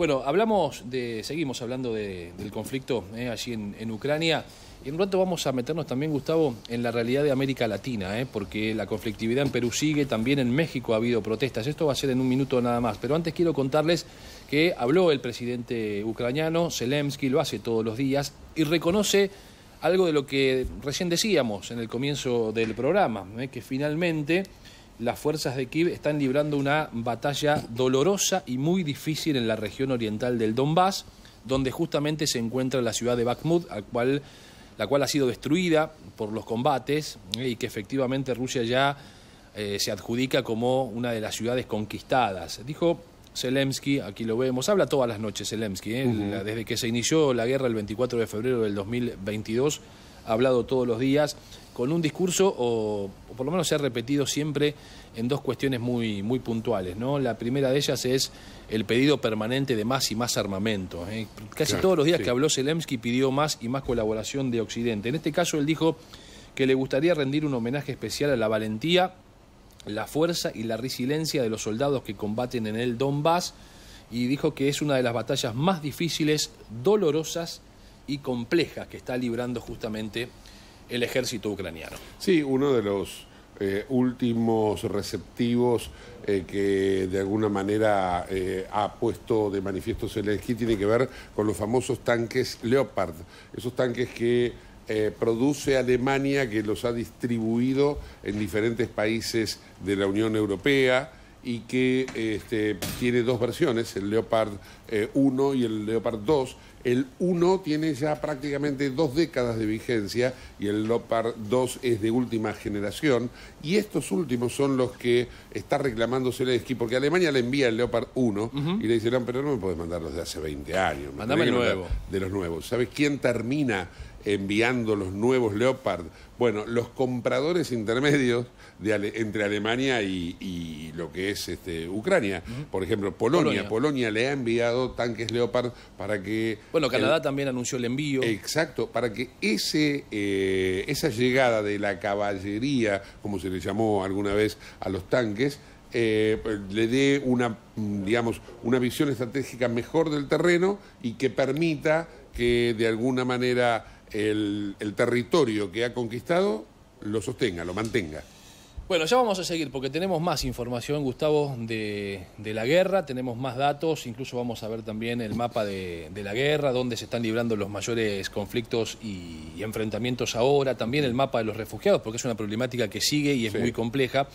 Bueno, hablamos de, seguimos hablando del conflicto eh, allí en, Ucrania. Y en un rato vamos a meternos también, Gustavo, en la realidad de América Latina, eh, porque la conflictividad en Perú sigue, también en México ha habido protestas. Esto va a ser en un minuto nada más. Pero antes quiero contarles que habló el presidente ucraniano, Zelensky, lo hace todos los días, y reconoce algo de lo que recién decíamos en el comienzo del programa, eh, que finalmente las fuerzas de Kiev están librando una batalla dolorosa y muy difícil en la región oriental del Donbass, donde justamente se encuentra la ciudad de Bakhmut, la cual ha sido destruida por los combates eh, y que efectivamente Rusia ya eh, se adjudica como una de las ciudades conquistadas. Dijo Zelensky, aquí lo vemos, habla todas las noches Zelensky, eh, desde que se inició la guerra el 24 de febrero del 2022 hablado todos los días, con un discurso, o, por lo menos se ha repetido siempre en dos cuestiones muy, muy puntuales. ¿no? La primera de ellas es el pedido permanente de más y más armamento. ¿eh? Casi todos los días que habló Zelensky pidió más y más colaboración de Occidente. En este caso él dijo que le gustaría rendir un homenaje especial a la valentía, la fuerza y la resiliencia de los soldados que combaten en el Donbass y dijo que es una de las batallas más difíciles, dolorosas y complejas que está librando justamente el ejército ucraniano. Sí, uno de los eh, últimos receptivos eh, que de alguna manera eh, ha puesto de manifiesto Zelensky tiene que ver con los famosos tanques Leopard, esos tanques que produce Alemania, que los ha distribuido en diferentes países de la Unión Europea y que este, tiene dos versiones, el Leopard 1 eh, y el Leopard 2. El 1 tiene ya prácticamente dos décadas de vigencia y el Leopard 2 es de última generación. Y estos últimos son los que está reclamando Zelensky, porque Alemania le envía el Leopard 1 y le dice, pero no me puedes mandar los de hace 20 años. Mandame el nuevo. De los nuevos. ¿Sabes quién termina? enviando los nuevos Leopard. Bueno, los compradores intermedios entre Alemania y, lo que es este, Ucrania. Por ejemplo, Polonia. Polonia. le ha enviado tanques Leopard para que... Bueno, Canadá también anunció el envío. Exacto, para que ese, eh, esa llegada de la caballería, como se le llamó alguna vez a los tanques, eh, le dé una, digamos, una visión estratégica mejor del terreno y que permita que de alguna manera el, territorio que ha conquistado lo sostenga, lo mantenga. Bueno, ya vamos a seguir porque tenemos más información, Gustavo, de, la guerra, tenemos más datos, incluso vamos a ver también el mapa de, la guerra, dónde se están librando los mayores conflictos y, enfrentamientos ahora, también el mapa de los refugiados, porque es una problemática que sigue y es muy compleja.